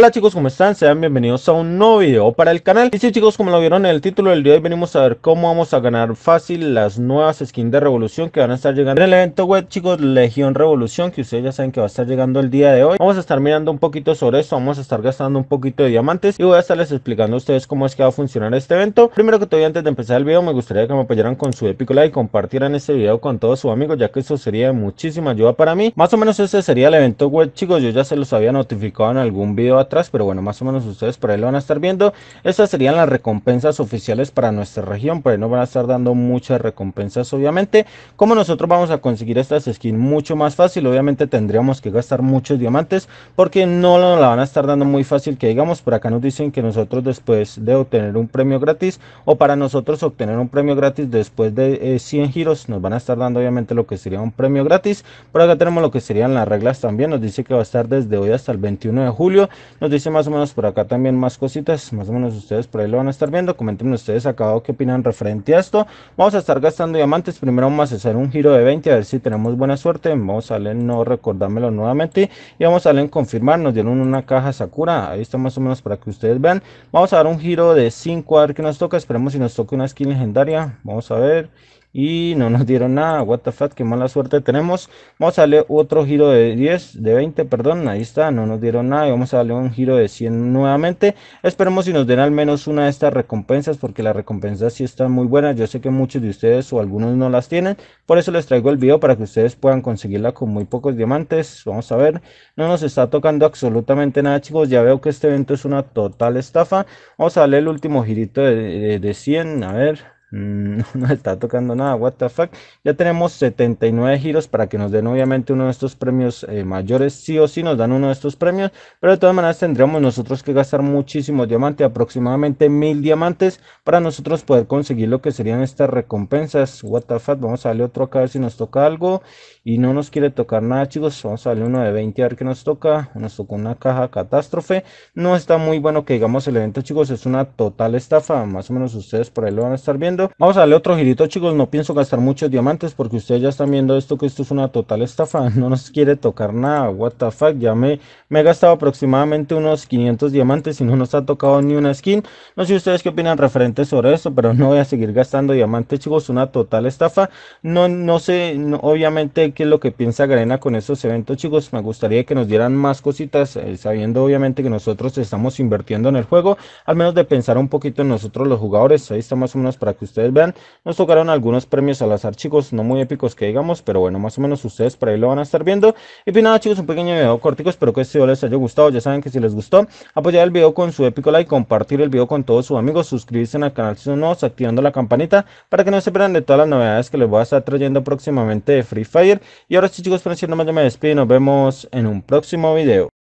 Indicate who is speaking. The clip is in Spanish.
Speaker 1: Hola chicos, ¿cómo están? Sean bienvenidos a un nuevo video para el canal Y sí chicos, como lo vieron en el título del día hoy venimos a ver cómo vamos a ganar fácil las nuevas skins de Revolución Que van a estar llegando en el evento web chicos, Legión Revolución Que ustedes ya saben que va a estar llegando el día de hoy Vamos a estar mirando un poquito sobre eso, vamos a estar gastando un poquito de diamantes Y voy a estarles explicando a ustedes cómo es que va a funcionar este evento Primero que todo, antes de empezar el video me gustaría que me apoyaran con su épico like Y compartieran este video con todos sus amigos ya que eso sería de muchísima ayuda para mí Más o menos ese sería el evento web chicos, yo ya se los había notificado en algún video pero bueno, más o menos ustedes por ahí lo van a estar viendo. Estas serían las recompensas oficiales para nuestra región, pero no van a estar dando muchas recompensas, obviamente. Como nosotros vamos a conseguir estas skins mucho más fácil, obviamente tendríamos que gastar muchos diamantes, porque no la van a estar dando muy fácil, que digamos, por acá nos dicen que nosotros después de obtener un premio gratis, o para nosotros obtener un premio gratis después de 100 eh, giros, nos van a estar dando obviamente lo que sería un premio gratis. Por acá tenemos lo que serían las reglas también, nos dice que va a estar desde hoy hasta el 21 de julio. Nos dice más o menos por acá también más cositas. Más o menos ustedes por ahí lo van a estar viendo. Comenten ustedes acá qué opinan referente a esto. Vamos a estar gastando diamantes. Primero vamos a hacer un giro de 20 a ver si tenemos buena suerte. Vamos a salir no recordármelo nuevamente. Y vamos a en confirmar. Nos dieron una caja Sakura. Ahí está más o menos para que ustedes vean. Vamos a dar un giro de 5 a ver qué nos toca. Esperemos si nos toca una skin legendaria. Vamos a ver. Y no nos dieron nada. What the qué mala suerte tenemos. Vamos a darle otro giro de 10, de 20, perdón. Ahí está, no nos dieron nada. Y vamos a darle un giro de 100 nuevamente. Esperemos si nos den al menos una de estas recompensas, porque las recompensas sí están muy buenas. Yo sé que muchos de ustedes o algunos no las tienen. Por eso les traigo el video para que ustedes puedan conseguirla con muy pocos diamantes. Vamos a ver. No nos está tocando absolutamente nada, chicos. Ya veo que este evento es una total estafa. Vamos a darle el último girito de 100. A ver. Mm, no, está tocando nada, what Ya tenemos 79 giros para que nos den obviamente uno de estos premios eh, mayores, sí o sí nos dan uno de estos premios, pero de todas maneras tendríamos nosotros que gastar muchísimos diamantes, aproximadamente mil diamantes, para nosotros poder conseguir lo que serían estas recompensas, what Vamos a darle otro acá a ver si nos toca algo y no nos quiere tocar nada, chicos. Vamos a darle uno de 20 a ver qué nos toca. Nos tocó una caja catástrofe. No está muy bueno que digamos el evento, chicos, es una total estafa, más o menos ustedes por ahí lo van a estar viendo. Vamos a darle otro girito, chicos. No pienso gastar muchos diamantes porque ustedes ya están viendo esto, que esto es una total estafa. No nos quiere tocar nada. What the fuck. Ya me, me he gastado aproximadamente unos 500 diamantes y no nos ha tocado ni una skin. No sé ustedes qué opinan referente sobre eso, pero no voy a seguir gastando diamantes, chicos. Una total estafa. No, no sé, obviamente, qué es lo que piensa Garena con estos eventos, chicos. Me gustaría que nos dieran más cositas, eh, sabiendo obviamente que nosotros estamos invirtiendo en el juego. Al menos de pensar un poquito en nosotros los jugadores. Ahí está más o menos para que ustedes vean. Nos tocaron algunos premios al azar, chicos, no muy épicos que digamos, pero bueno, más o menos ustedes por ahí lo van a estar viendo. Y pues nada, chicos, un pequeño video cortico, espero que este video les haya gustado. Ya saben que si les gustó, apoyar el video con su épico like, compartir el video con todos sus amigos, suscribirse al canal si son nuevos, activando la campanita para que no se pierdan de todas las novedades que les voy a estar trayendo próximamente de Free Fire. Y ahora sí, chicos, por decir más, yo me despido y nos vemos en un próximo video.